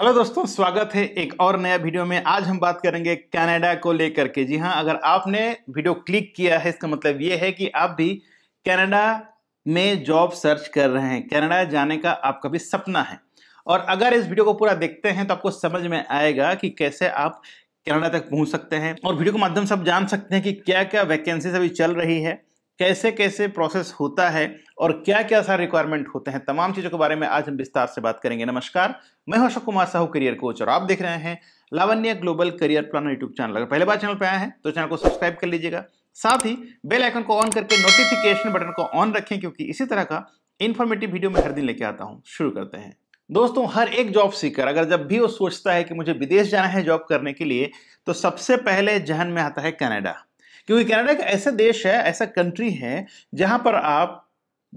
hello दोस्तों स्वागत है एक और नया वीडियो में आज हम बात करेंगे कनाडा को लेकर के जी हाँ अगर आपने वीडियो क्लिक किया है इसका मतलब ये है कि आप भी कनाडा में जॉब सर्च कर रहे हैं कनाडा जाने का आपका भी सपना है और अगर इस वीडियो को पूरा देखते हैं तो आपको समझ में आएगा कि कैसे आप कनाडा तक पहुंच सकते हैं और वीडियो के माध्यम से आप जान सकते हैं कि क्या क्या वैकेंसीज अभी चल रही है कैसे कैसे प्रोसेस होता है और क्या क्या सा रिक्वायरमेंट होते हैं तमाम चीज़ों के बारे में आज हम विस्तार से बात करेंगे नमस्कार मैं हूं अशोक कुमार साहू करियर कोच और आप देख रहे हैं Lavanya global career plan YouTube channel अगर पहले बार चैनल पर आए हैं तो चैनल को सब्सक्राइब कर लीजिएगा साथ ही बेल आइकन को ऑन करके नोटिफिकेशन बटन को ऑन रखें क्योंकि इसी तरह का इन्फॉर्मेटिव वीडियो मैं हर दिन लेके आता हूँ शुरू करते हैं दोस्तों हर एक जॉब सीकर अगर जब भी वो सोचता है कि मुझे विदेश जाना है जॉब करने के लिए तो सबसे पहले जहन में आता है कनाडा क्योंकि कनाडा एक ऐसा देश है ऐसा कंट्री है जहां पर आप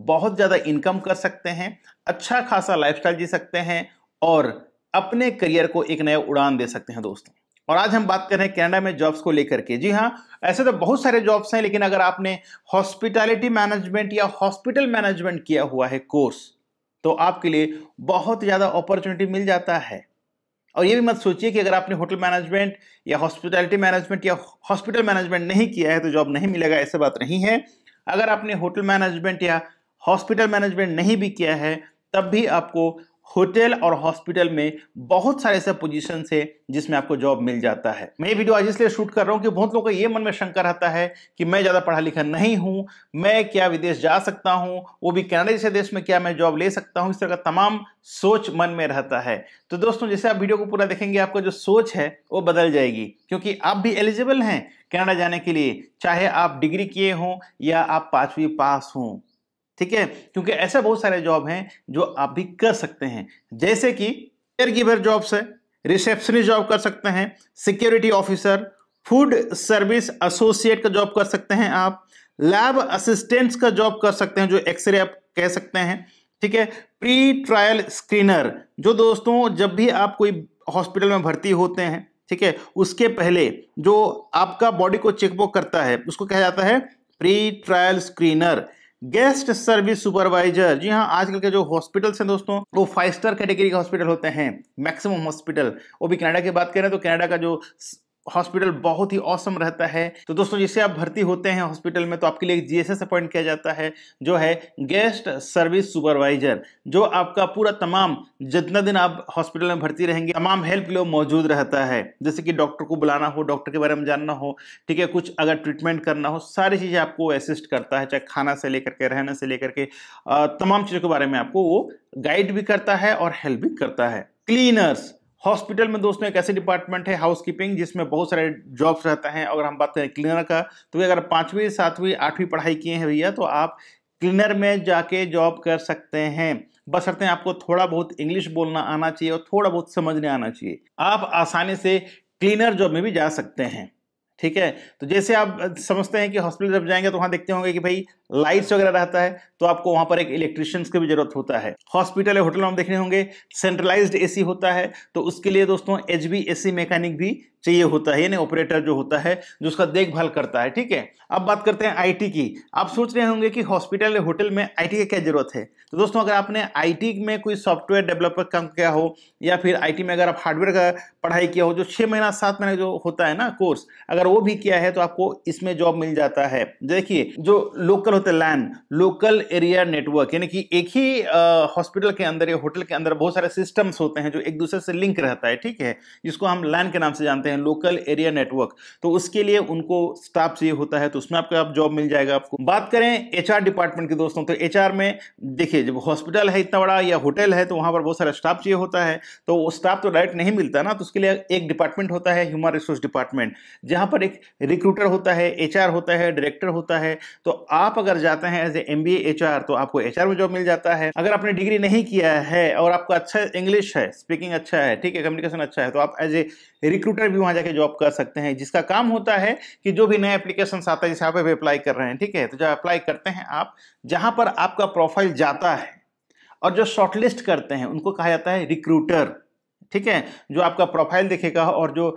बहुत ज़्यादा इनकम कर सकते हैं अच्छा खासा लाइफस्टाइल जी सकते हैं और अपने करियर को एक नया उड़ान दे सकते हैं दोस्तों और आज हम बात कर रहे हैं कनाडा में जॉब्स को लेकर के जी हाँ ऐसे तो बहुत सारे जॉब्स हैं लेकिन अगर आपने हॉस्पिटैलिटी मैनेजमेंट या हॉस्पिटल मैनेजमेंट किया हुआ है कोर्स तो आपके लिए बहुत ज़्यादा अपॉर्चुनिटी मिल जाता है और ये भी मत सोचिए कि अगर आपने होटल मैनेजमेंट या हॉस्पिटैलिटी मैनेजमेंट या हॉस्पिटल मैनेजमेंट नहीं किया है तो जॉब नहीं मिलेगा ऐसे बात नहीं है अगर आपने होटल मैनेजमेंट या हॉस्पिटल मैनेजमेंट नहीं भी किया है तब भी आपको होटल और हॉस्पिटल में बहुत सारे ऐसे पोजीशन है जिसमें आपको जॉब मिल जाता है मैं ये वीडियो आज इसलिए शूट कर रहा हूँ कि बहुत लोगों का ये मन में शंका रहता है कि मैं ज़्यादा पढ़ा लिखा नहीं हूँ मैं क्या विदेश जा सकता हूँ वो भी कनाडा जैसे देश में क्या मैं जॉब ले सकता हूँ इस तरह का तमाम सोच मन में रहता है तो दोस्तों जैसे आप वीडियो को पूरा देखेंगे आपका जो सोच है वो बदल जाएगी क्योंकि आप भी एलिजिबल हैं कनाडा जाने के लिए चाहे आप डिग्री किए हों या आप पाँचवीं पास हों ठीक है क्योंकि ऐसे बहुत सारे जॉब हैं जो आप भी कर सकते हैं जैसे कि केयर गिवर जॉब्स है रिसेप्शनिस्ट जॉब कर सकते हैं security officer food service associate का जॉब कर सकते हैं आप लैब असिस्टेंट्स का जॉब कर सकते हैं जो एक्सरे आप कह सकते हैं ठीक है प्री ट्रायल स्क्रीनर जो दोस्तों जब भी आप कोई हॉस्पिटल में भर्ती होते हैं ठीक है उसके पहले जो आपका बॉडी को चेकबुक करता है उसको कहा जाता है pre trial screener guest service supervisor जी हाँ आजकल के जो हॉस्पिटल्स हैं दोस्तों वो फाइव स्टार कैटेगरी के हॉस्पिटल होते हैं मैक्सिमम हॉस्पिटल वो भी कनाडा की बात करें तो कनाडा का जो हॉस्पिटल बहुत ही औसम रहता है तो दोस्तों जैसे आप भर्ती होते हैं हॉस्पिटल में तो आपके लिए जीएसएस अपॉइंट किया जाता है जो है गेस्ट सर्विस सुपरवाइजर जो आपका पूरा तमाम जितना दिन आप हॉस्पिटल में भर्ती रहेंगे तमाम हेल्प के लिए मौजूद रहता है जैसे कि डॉक्टर को बुलाना हो डॉक्टर के बारे में जानना हो ठीक है कुछ अगर ट्रीटमेंट करना हो सारी चीज़ें आपको असिस्ट करता है चाहे खाना से लेकर के रहने से लेकर के तमाम चीज़ों के बारे में आपको वो गाइड भी करता है और हेल्प भी करता है क्लीनर्स हॉस्पिटल में दोस्तों एक ऐसे डिपार्टमेंट है हाउसकीपिंग जिसमें बहुत सारे जॉब्स रहते हैं अगर हम बात करें क्लीनर का तो अगर पाँचवीं सातवीं आठवीं पढ़ाई किए हैं भैया तो आप क्लीनर में जाके जॉब कर सकते हैं बस हैं आपको थोड़ा बहुत इंग्लिश बोलना आना चाहिए और थोड़ा बहुत समझने आना चाहिए आप आसानी से क्लीनर जॉब में भी जा सकते हैं ठीक है तो जैसे आप समझते हैं कि हॉस्पिटल जब जाएंगे तो वहाँ देखते होंगे कि भाई लाइट्स वगैरह रहता है तो आपको वहां पर एक इलेक्ट्रिशियंस की भी जरूरत होता है हॉस्पिटल या होटल में हम देखने होंगे सेंट्रलाइज्ड एसी होता है तो उसके लिए दोस्तों एच बी एसी मैकेनिक भी चाहिए होता है यानी ऑपरेटर जो होता है जो उसका देखभाल करता है ठीक है अब बात करते हैं आईटी की आप सोच रहे होंगे कि हॉस्पिटल या होटल में आईटी की क्या जरूरत है तो दोस्तों अगर आपने आईटी में कोई सॉफ्टवेयर डेवलपर काम किया हो या फिर आईटी में अगर आप हार्डवेयर का पढ़ाई किया हो जो छः महीना सात महीना जो होता है ना कोर्स अगर वो भी किया है तो आपको इसमें जॉब मिल जाता है देखिए जो लोकल होते हैं लैन लोकल एरिया नेटवर्क यानी कि एक ही हॉस्पिटल के अंदर या होटल के अंदर बहुत सारे सिस्टम्स होते हैं जो एक दूसरे से लिंक रहता है ठीक है जिसको हम लैन के नाम से जानते हैं लोकल एरिया नेटवर्क तो उसके लिए उनको स्टाफ चाहिए होता है तो उसमें आपका आप जॉब मिल जाएगा आपको बात करें एच डिपार्टमेंट के दोस्तों तो एच में देखिए जब हॉस्पिटल है इतना बड़ा या होटल है तो वहाँ पर बहुत सारा स्टाफ चाहिए होता है तो वो स्टाफ तो डायरेक्ट नहीं मिलता ना तो उसके लिए एक डिपार्टमेंट होता है ह्यूमन रिसोर्स डिपार्टमेंट जहाँ पर एक रिक्रूटर होता है एच होता है डायरेक्टर होता है तो आप अगर जाते हैं एज ए एम बी तो आपको एच में जॉब मिल जाता है अगर आपने डिग्री नहीं किया है और आपको अच्छा इंग्लिश है स्पीकिंग अच्छा है ठीक है कम्युनिकेशन अच्छा है तो आप एज ए रिक्रूटर भी वहाँ जाके जॉब कर सकते हैं जिसका काम होता है कि जो भी नए एप्लीकेशन आता है जैसे आप अप्लाई कर रहे हैं ठीक है तो जब अप्लाई करते हैं आप जहाँ पर आपका प्रोफाइल जाता है और जो शॉर्टलिस्ट करते हैं उनको कहा जाता है रिक्रूटर ठीक है जो आपका प्रोफाइल देखेगा और जो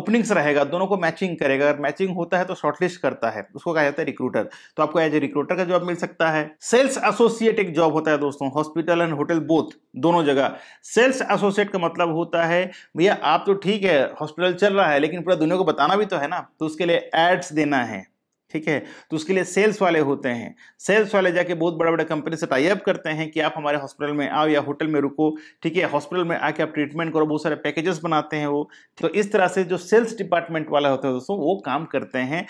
ओपनिंग्स रहेगा दोनों को मैचिंग करेगा अगर मैचिंग होता है तो शॉर्टलिस्ट करता है उसको कहा जाता है रिक्रूटर तो आपको एज ए रिक्रूटर का जॉब मिल सकता है सेल्स एसोसिएट एक जॉब होता है दोस्तों हॉस्पिटल एंड होटल बोथ दोनों जगह सेल्स एसोसिएट का मतलब होता है भैया आप तो ठीक है हॉस्पिटल चल रहा है लेकिन पूरा दुनिया को बताना भी तो है ना तो उसके लिए एड्स देना है ठीक है तो उसके लिए सेल्स वाले होते हैं सेल्स वाले जाके बहुत बड़े बड़े कंपनी से टाइप करते हैं कि आप हमारे हॉस्पिटल में आओ या होटल में रुको ठीक है हॉस्पिटल में आके आप ट्रीटमेंट करो बहुत सारे पैकेजेस बनाते हैं वो तो इस तरह से जो सेल्स डिपार्टमेंट वाला होता है दोस्तों वो काम करते हैं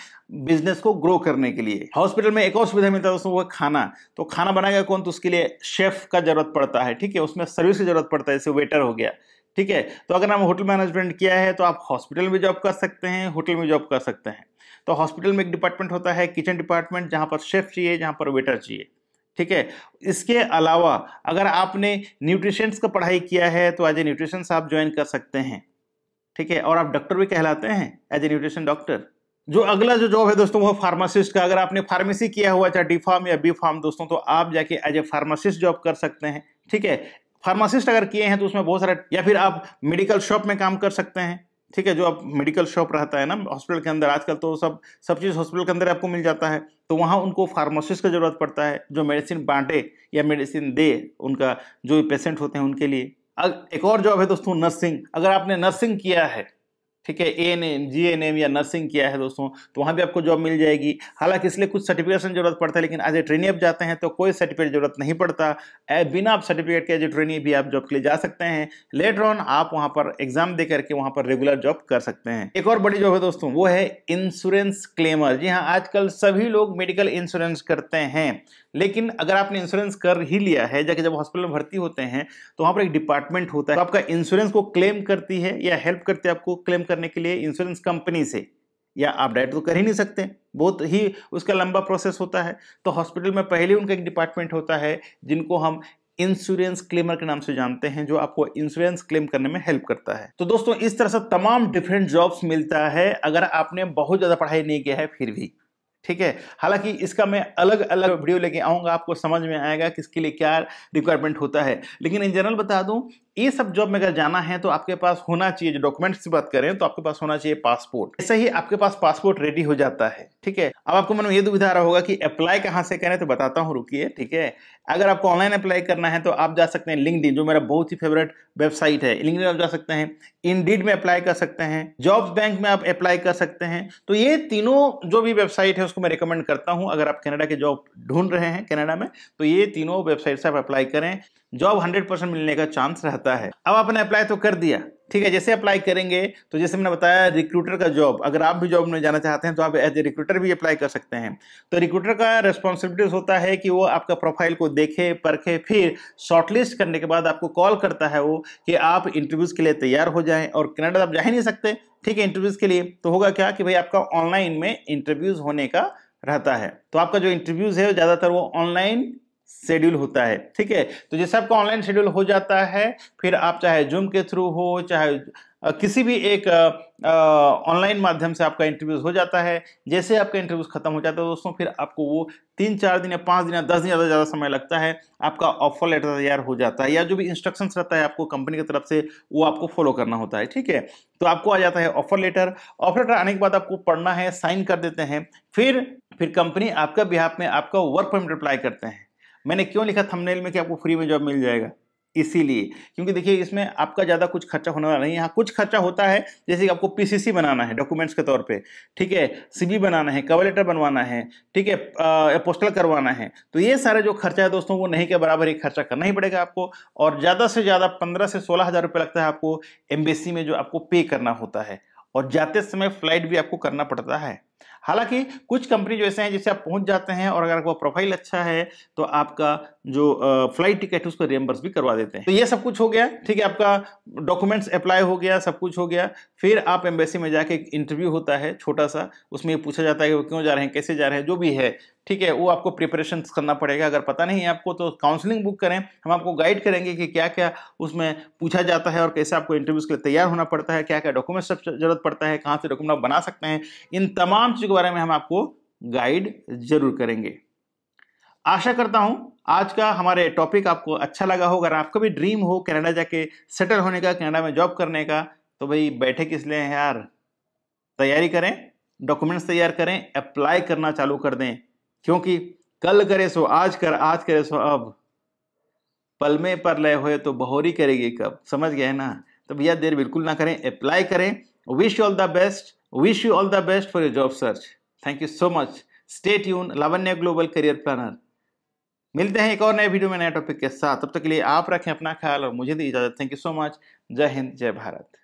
बिजनेस को ग्रो करने के लिए हॉस्पिटल में एक और सुविधा मिलता है दोस्तों वो खाना तो खाना बनाएगा कौन तो उसके लिए शेफ का जरूरत पड़ता है ठीक है उसमें सर्विस की जरूरत पड़ता है जैसे वेटर हो गया ठीक है तो अगर हम होटल मैनेजमेंट किया है तो आप हॉस्पिटल में जॉब कर सकते हैं होटल में जॉब कर सकते हैं तो हॉस्पिटल में एक डिपार्टमेंट होता है किचन डिपार्टमेंट जहाँ पर शेफ़ चाहिए जहाँ पर वेटर चाहिए ठीक है इसके अलावा अगर आपने न्यूट्रिशंस का पढ़ाई किया है तो एज ए न्यूट्रिशंस आप ज्वाइन कर सकते हैं ठीक है और आप डॉक्टर भी कहलाते हैं एज ए न्यूट्रिशन डॉक्टर जो अगला जो जॉब है दोस्तों वो फार्मासिस्ट का अगर आपने फार्मेसी किया हुआ चाहे डी फार्म या बी फार्म दोस्तों तो आप जाके एज ए फार्मासिस्ट जॉब कर सकते हैं ठीक है फार्मासिस्ट अगर किए हैं तो उसमें बहुत सारा या फिर आप मेडिकल शॉप में काम कर सकते हैं ठीक है जो अब मेडिकल शॉप रहता है ना हॉस्पिटल के अंदर आजकल तो सब सब चीज़ हॉस्पिटल के अंदर आपको मिल जाता है तो वहाँ उनको फार्मासिस्ट का ज़रूरत पड़ता है जो मेडिसिन बांटे या मेडिसिन दे उनका जो पेशेंट होते हैं उनके लिए एक और जॉब है दोस्तों नर्सिंग अगर आपने नर्सिंग किया है ठीक है A N M G N M या नर्सिंग किया है दोस्तों तो वहाँ भी आपको जॉब मिल जाएगी हालांकि इसलिए कुछ सर्टिफिकेशन की जरूरत पड़ता है लेकिन एज ए ट्रेनी आप जाते हैं तो कोई सर्टिफिकेट जरूरत नहीं पड़ता बिना आप सर्टिफिकेट के एज ए ट्रेनी भी आप जॉब के लिए जा सकते हैं लेटर ऑन आप वहाँ पर एग्जाम दे करके वहाँ पर रेगुलर जॉब कर सकते हैं एक और बड़ी जॉब है दोस्तों वो है इंश्योरेंस क्लेमर जी हाँ आजकल सभी लोग मेडिकल इंश्योरेंस करते हैं लेकिन अगर आपने इंश्योरेंस कर ही लिया है जाके जब हॉस्पिटल में भर्ती होते हैं तो वहाँ पर एक डिपार्टमेंट होता है तो आपका इंश्योरेंस को क्लेम करती है या हेल्प करती है आपको क्लेम करने के लिए इंश्योरेंस कंपनी से या आप डायरेक्ट तो कर ही नहीं सकते बहुत ही उसका लंबा प्रोसेस होता है तो हॉस्पिटल में पहले उनका एक डिपार्टमेंट होता है जिनको हम इंश्योरेंस क्लेमर के नाम से जानते हैं जो आपको इंश्योरेंस क्लेम करने में हेल्प करता है तो दोस्तों इस तरह से तमाम डिफरेंट जॉब्स मिलता है अगर आपने बहुत ज़्यादा पढ़ाई नहीं किया है फिर भी ठीक है हालांकि इसका मैं अलग अलग वीडियो लेके आऊँगा आपको समझ में आएगा कि इसके लिए क्या रिक्वायरमेंट होता है लेकिन इन जनरल बता दूँ ये सब जॉब में अगर जाना है तो आपके पास होना चाहिए जो डॉक्यूमेंट्स की बात करें तो आपके पास होना चाहिए पासपोर्ट ऐसे ही आपके पास पासपोर्ट रेडी हो जाता है ठीक है अब आपको मन में ये दुविधा रहा होगा कि अप्लाई कहाँ से करें तो बताता हूँ रुकिए ठीक है अगर आपको ऑनलाइन अप्लाई करना है तो आप जा सकते हैं लिंकड जो मेरा बहुत ही फेवरेट वेबसाइट है लिंकड आप जा सकते हैं इन में अप्लाई कर सकते हैं जॉब बैंक में आप अप्लाई कर सकते हैं तो ये तीनों जो भी वेबसाइट है उसको मैं रिकमेंड करता हूँ अगर आप कनाडा के जॉब ढूंढ रहे हैं कनाडा में तो ये तीनों वेबसाइट से आप अप्लाई करें जॉब हंड्रेड परसेंट मिलने का चांस रहता है अब आपने अप्लाई तो कर दिया ठीक है जैसे अप्लाई करेंगे तो जैसे मैंने बताया रिक्रूटर का जॉब अगर आप भी जॉब में जाना चाहते हैं तो आप एज ए रिक्रूटर भी अप्लाई कर सकते हैं तो रिक्रूटर का रिस्पॉन्सिबिलिटीज होता है कि वो आपका प्रोफाइल को देखे परखे फिर शॉर्टलिस्ट करने के बाद आपको कॉल करता है वो कि आप इंटरव्यूज़ के लिए तैयार हो जाएं और कनाडा तो आप जा ही नहीं सकते ठीक है इंटरव्यूज़ के लिए तो होगा क्या कि भाई आपका ऑनलाइन में इंटरव्यूज़ होने का रहता है तो आपका जो इंटरव्यूज़ है ज़्यादातर वो ऑनलाइन शेड्यूल होता है ठीक है तो जैसे आपका ऑनलाइन शेड्यूल हो जाता है फिर आप चाहे जूम के थ्रू हो चाहे किसी भी एक ऑनलाइन माध्यम से आपका इंटरव्यूज हो जाता है जैसे आपका इंटरव्यूज खत्म हो जाता है दोस्तों फिर आपको वो तीन चार दिन या पाँच दिन या दस दिन ज़्यादा ज़्यादा समय लगता है आपका ऑफर लेटर तैयार हो जाता है या जो भी इंस्ट्रक्शंस रहता है आपको कंपनी की तरफ से वो आपको फॉलो करना होता है ठीक है तो आपको आ जाता है ऑफर लेटर ऑफर लेटर आने के बाद आपको पढ़ना है साइन कर देते हैं फिर फिर कंपनी आपका बिहाफ में आपका वर्क परमिट अप्लाई करते हैं मैंने क्यों लिखा थंबनेल में कि आपको फ्री में जॉब मिल जाएगा इसीलिए क्योंकि देखिए इसमें आपका ज़्यादा कुछ खर्चा होने वाला नहीं है कुछ खर्चा होता है जैसे कि आपको पीसीसी बनाना है डॉक्यूमेंट्स के तौर पे ठीक है सीबी बनाना है कवर लेटर बनवाना है ठीक है पोस्टल करवाना है तो ये सारे जो खर्चा है दोस्तों वो नहीं के बराबर ही खर्चा करना ही पड़ेगा आपको और ज़्यादा से ज़्यादा पंद्रह से सोलह हज़ार रुपये लगता है आपको एम्बेसी में जो आपको पे करना होता है और जाते समय फ्लाइट भी आपको करना पड़ता है हालांकि कुछ कंपनी जो ऐसे हैं जिससे आप पहुंच जाते हैं और अगर आपका प्रोफाइल अच्छा है तो आपका जो फ्लाइट टिकट उसको रियम्बर्स भी करवा देते हैं तो ये सब कुछ हो गया ठीक है आपका डॉक्यूमेंट्स अप्लाई हो गया सब कुछ हो गया फिर आप एम्बेसी में जाके एक इंटरव्यू होता है छोटा सा उसमें पूछा जाता है कि वो क्यों जा रहे हैं कैसे जा रहे हैं जो भी है ठीक है वो आपको प्रिपरेशन करना पड़ेगा अगर पता नहीं है आपको तो काउंसलिंग बुक करें हम आपको गाइड करेंगे कि क्या क्या उसमें पूछा जाता है और कैसे आपको इंटरव्यूज़ के लिए तैयार होना पड़ता है क्या क्या डॉक्यूमेंट्स सब जरूरत पड़ता है कहाँ से डॉक्यूमेंट बना सकते हैं इन तमाम चीज़ों के बारे में हम आपको गाइड जरूर करेंगे आशा करता हूँ आज का हमारे टॉपिक आपको अच्छा लगा हो अगर आपका भी ड्रीम हो कनाडा जाके सेटल होने का कनाडा में जॉब करने का तो भाई बैठे किस लिए हैं यार तैयारी करें डॉक्यूमेंट्स तैयार करें अप्लाई करना चालू कर दें क्योंकि कल करे सो आज कर आज करे सो अब पल में पर लय हुए तो बहोरी करेगी कब समझ गए ना तो भैया देर बिल्कुल ना करें अप्लाई करें wish you all the best wish you all the best for your job search thank you so much stay tuned Lavanya global career planner मिलते हैं एक और नए वीडियो में नए टॉपिक के साथ तब तक के लिए आप रखें अपना ख्याल और मुझे दी इजाजत थैंक यू सो मच जय हिंद जय भारत